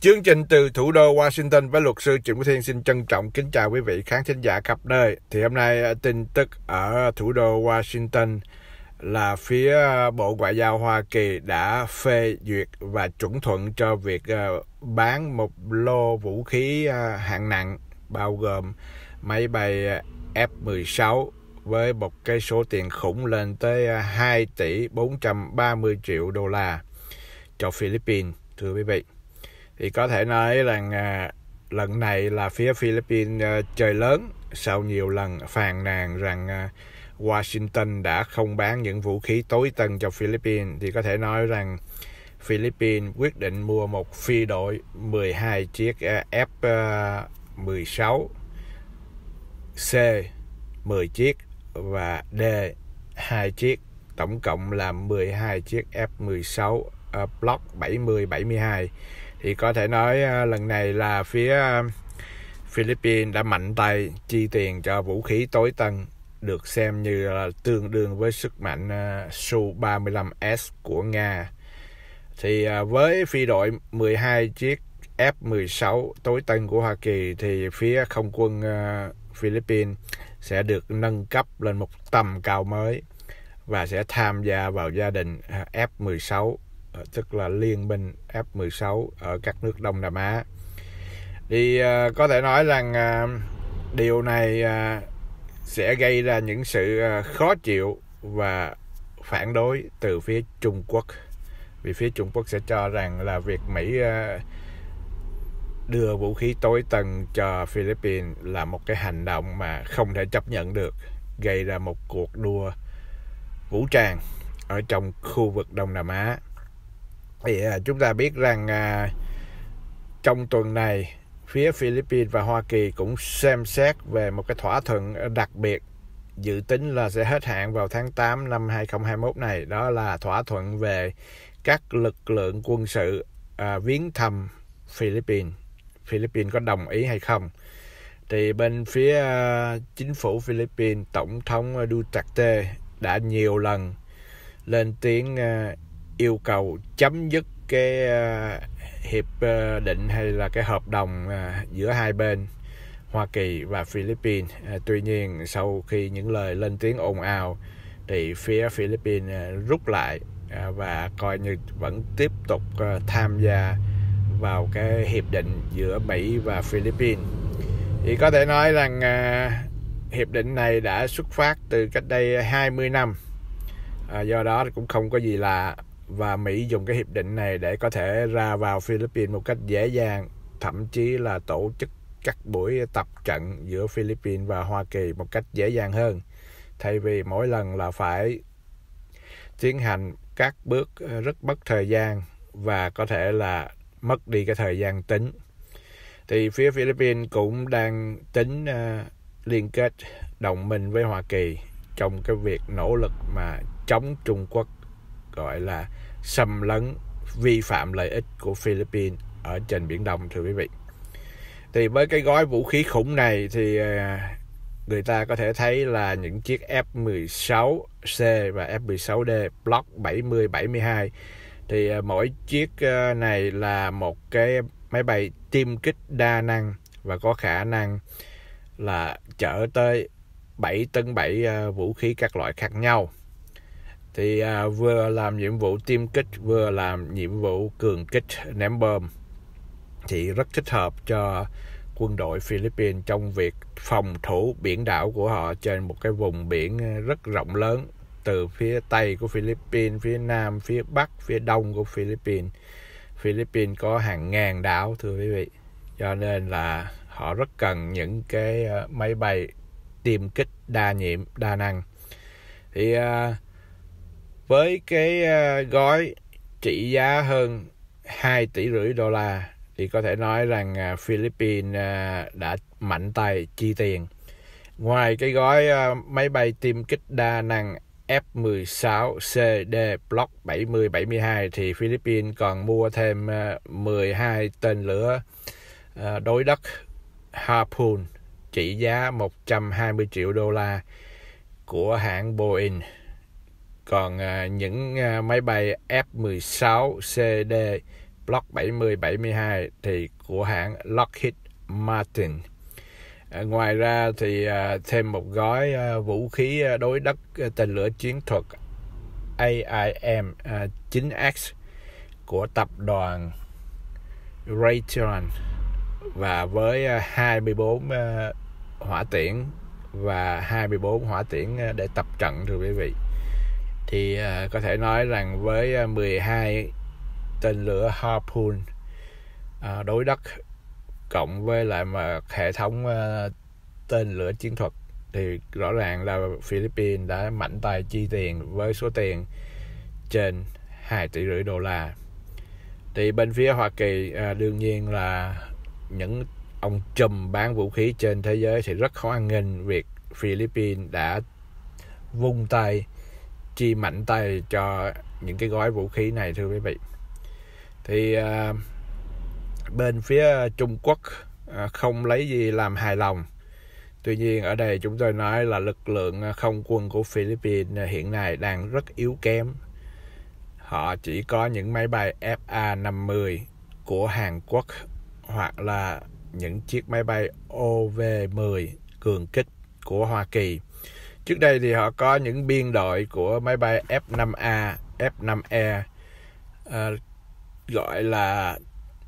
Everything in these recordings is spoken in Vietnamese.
Chương trình từ thủ đô Washington với luật sư Trịnh Quốc Thiên xin trân trọng kính chào quý vị khán thính giả khắp nơi. Thì hôm nay à, tin tức ở thủ đô Washington là phía à, Bộ Ngoại giao Hoa Kỳ đã phê duyệt và chuẩn thuận cho việc à, bán một lô vũ khí hạng nặng bao gồm máy bay F-16 với một cái số tiền khủng lên tới 2 tỷ 430 triệu đô la cho Philippines, thưa quý vị thì có thể nói rằng à, lần này là phía Philippines à, chơi lớn sau nhiều lần phàn nàn rằng à, Washington đã không bán những vũ khí tối tân cho Philippines thì có thể nói rằng Philippines quyết định mua một phi đội 12 chiếc à, F-16 à, C 10 chiếc và D 2 chiếc tổng cộng là 12 chiếc F-16 à, Block 70-72 thì có thể nói à, lần này là phía à, Philippines đã mạnh tay chi tiền cho vũ khí tối tân được xem như là tương đương với sức mạnh à, Su-35S của Nga. Thì với phi đội 12 chiếc F-16 tối tân của Hoa Kỳ thì phía không quân Philippines sẽ được nâng cấp lên một tầm cao mới và sẽ tham gia vào gia đình F-16 Ờ, tức là liên minh F16 ở các nước Đông Nam Á. Thì uh, có thể nói rằng uh, điều này uh, sẽ gây ra những sự uh, khó chịu và phản đối từ phía Trung Quốc. Vì phía Trung Quốc sẽ cho rằng là việc Mỹ uh, đưa vũ khí tối tầng cho Philippines là một cái hành động mà không thể chấp nhận được, gây ra một cuộc đua vũ trang ở trong khu vực Đông Nam Á thì à, chúng ta biết rằng à, trong tuần này phía Philippines và Hoa Kỳ cũng xem xét về một cái thỏa thuận đặc biệt dự tính là sẽ hết hạn vào tháng 8 năm 2021 này đó là thỏa thuận về các lực lượng quân sự à, viếng thăm Philippines. Philippines có đồng ý hay không? Thì bên phía à, chính phủ Philippines, tổng thống Duterte đã nhiều lần lên tiếng yêu cầu chấm dứt cái ờ, hiệp ờ, định hay là cái hợp đồng ờ, giữa hai bên Hoa Kỳ và Philippines. Tuy nhiên sau khi những lời lên tiếng ồn ào thì phía Philippines rút lại và coi như vẫn tiếp tục tham gia vào cái hiệp định giữa Mỹ và Philippines. Thì có thể nói rằng hiệp định này đã xuất phát từ cách đây 20 năm. do đó cũng không có gì lạ và Mỹ dùng cái hiệp định này để có thể ra vào Philippines một cách dễ dàng, thậm chí là tổ chức các buổi tập trận giữa Philippines và Hoa Kỳ một cách dễ dàng hơn thay vì mỗi lần là phải tiến hành các bước ờ, rất mất thời gian và có thể là mất đi cái thời gian tính thì phía Philippines cũng đang tính ờ, liên kết đồng minh với Hoa Kỳ trong cái việc nỗ lực mà chống Trung Quốc gọi là xâm lấn vi phạm lợi ích của Philippines ở trên Biển Đông thưa quý vị. Thì với cái gói vũ khí khủng này thì à, người ta có thể thấy là những chiếc F-16C và F-16D Block 70-72 thì à, mỗi chiếc à, này là một cái máy bay tiêm kích đa năng và có khả năng là chở tới 7 tấn 7 vũ khí các loại khác nhau thì à, vừa làm nhiệm vụ tiêm kích vừa làm nhiệm vụ cường kích ném bom thì rất thích hợp cho quân đội Philippines trong việc phòng thủ biển đảo của họ trên một cái vùng biển à, rất rộng lớn từ phía tây của Philippines, phía nam, phía bắc, phía đông của Philippines. Philippines có hàng ngàn đảo thưa quý vị. Cho nên là họ rất cần những cái à, máy bay tiêm kích đa nhiệm, đa năng. Thì uh, với cái à, gói trị giá hơn 2 tỷ rưỡi đô la thì có thể nói rằng à, Philippines à, đã mạnh tay chi tiền. Ngoài cái gói máy bay tiêm kích đa năng F-16CD Block 70-72 thì Philippines còn mua thêm 12 tên lửa đối đất Harpoon trị giá 120 triệu đô la của hãng Boeing còn à, những à, máy bay F-16 CD Block 70-72 thì của hãng Lockheed Martin. À, ngoài ra thì à, thêm một gói à, vũ khí à, đối đất à, tên lửa chiến thuật AIM à, 9X của tập đoàn Raytheon và với à, 24 à, hỏa tiễn và 24 hỏa tiễn à, để tập trận thưa quý vị thì à, có thể nói rằng với 12 à, tên lửa Harpoon à, đối đất cộng với lại mà hệ thống à, tên lửa chiến thuật thì rõ ràng là Philippines đã mạnh tay chi tiền với số tiền trên 2 tỷ rưỡi đô la thì bên phía Hoa Kỳ à, đương nhiên là những ông trùm bán vũ khí trên thế giới thì rất khó ăn nghênh việc Philippines đã vung tay chi mạnh tay cho những cái gói vũ khí này thưa quý vị thì à, bên phía Trung Quốc à, không lấy gì làm hài lòng tuy nhiên ở đây chúng tôi nói là lực lượng à, không quân của Philippines hiện nay đang rất yếu kém họ chỉ có những máy bay FA-50 của Hàn Quốc hoặc là những chiếc máy bay OV-10 cường kích của Hoa Kỳ Trước đây thì họ có những biên đội của máy bay F5A, F5E à, gọi là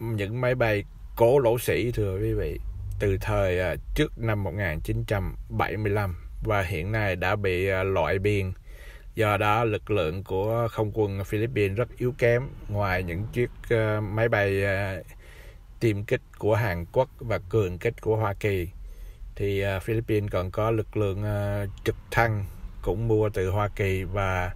những máy bay cố lỗ sĩ thưa quý vị từ thời ờ, trước năm 1975 và hiện nay đã bị ờ, loại biên. Do đó lực lượng của không quân Philippines rất yếu kém ngoài những chiếc ờ, máy bay tiêm kích của Hàn Quốc và cường kích của Hoa Kỳ thì à, Philippines còn có lực lượng à, trực thăng cũng mua từ Hoa Kỳ và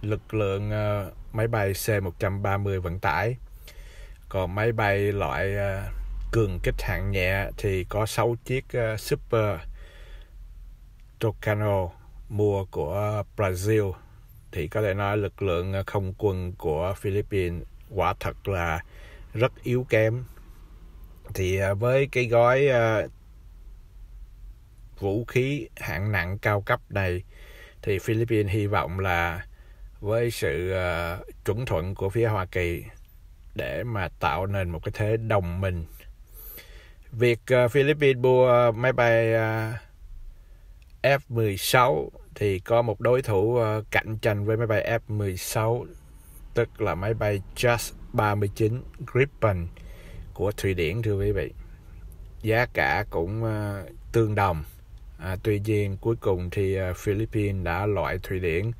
lực lượng à, máy bay C-130 vận tải. Còn máy bay loại cường kích hạng nhẹ thì có 6 chiếc Super Tucano mua của Brazil thì có thể nói lực lượng không quân của Philippines quả thật là rất yếu kém thì với cái gói vũ khí hạng nặng cao cấp này thì Philippines hy vọng là với sự uh, chuẩn thuận của phía Hoa Kỳ để mà tạo nên một cái thế đồng minh. Việc uh, Philippines mua uh, máy bay uh, ờ, F-16 thì có một đối thủ uh, cạnh tranh với máy bay F-16 tức là máy bay Just 39 Gripen của Thụy Điển thưa quý vị. Giá cả cũng uh, tương đồng À, tuy nhiên cuối cùng thì à, Philippines đã loại Thụy Điển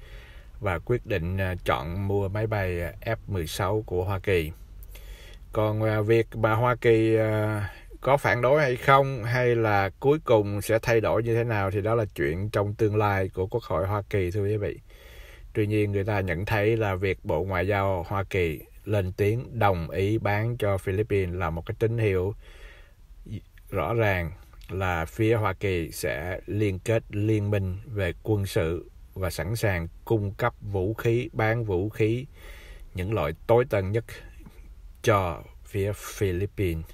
và quyết định à, chọn mua máy bay à, F-16 của Hoa Kỳ. Còn việc bà Hoa Kỳ có phản đối hay không hay là cuối cùng sẽ thay đổi như thế nào thì đó là chuyện trong tương lai của Quốc hội Hoa Kỳ thưa quý vị. Tuy nhiên người ta nhận thấy là việc Bộ Ngoại giao Hoa Kỳ lên tiếng đồng ý bán cho Philippines là một cái tín hiệu rõ ràng là phía Hoa Kỳ sẽ liên kết liên minh về quân sự và sẵn sàng cung cấp vũ khí, bán vũ khí những loại tối tân nhất cho phía Philippines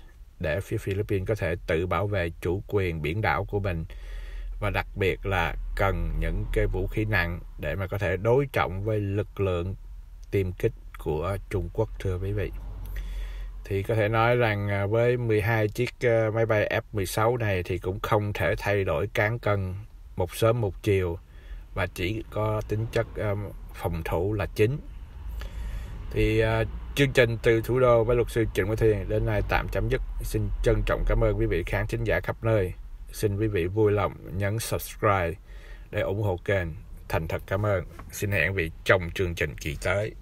để phía Philippines có thể tự bảo vệ chủ quyền biển đảo của mình và đặc biệt là cần những cái vũ khí nặng để mà có thể đối trọng với lực lượng tiêm kích của Trung Quốc thưa quý vị thì có thể nói rằng à, với 12 chiếc à, máy bay F-16 này thì cũng không thể thay đổi cán cân một sớm một chiều và chỉ có tính chất à, phòng thủ là chính. Thì chương trình từ thủ đô với luật sư Trịnh Quốc Thiên đến nay tạm chấm dứt. Xin trân trọng cảm ơn quý vị khán thính giả khắp nơi. Xin quý vị vui lòng nhấn subscribe để ủng hộ kênh. Thành thật cảm ơn. Xin hẹn quý vị trong chương trình kỳ tới.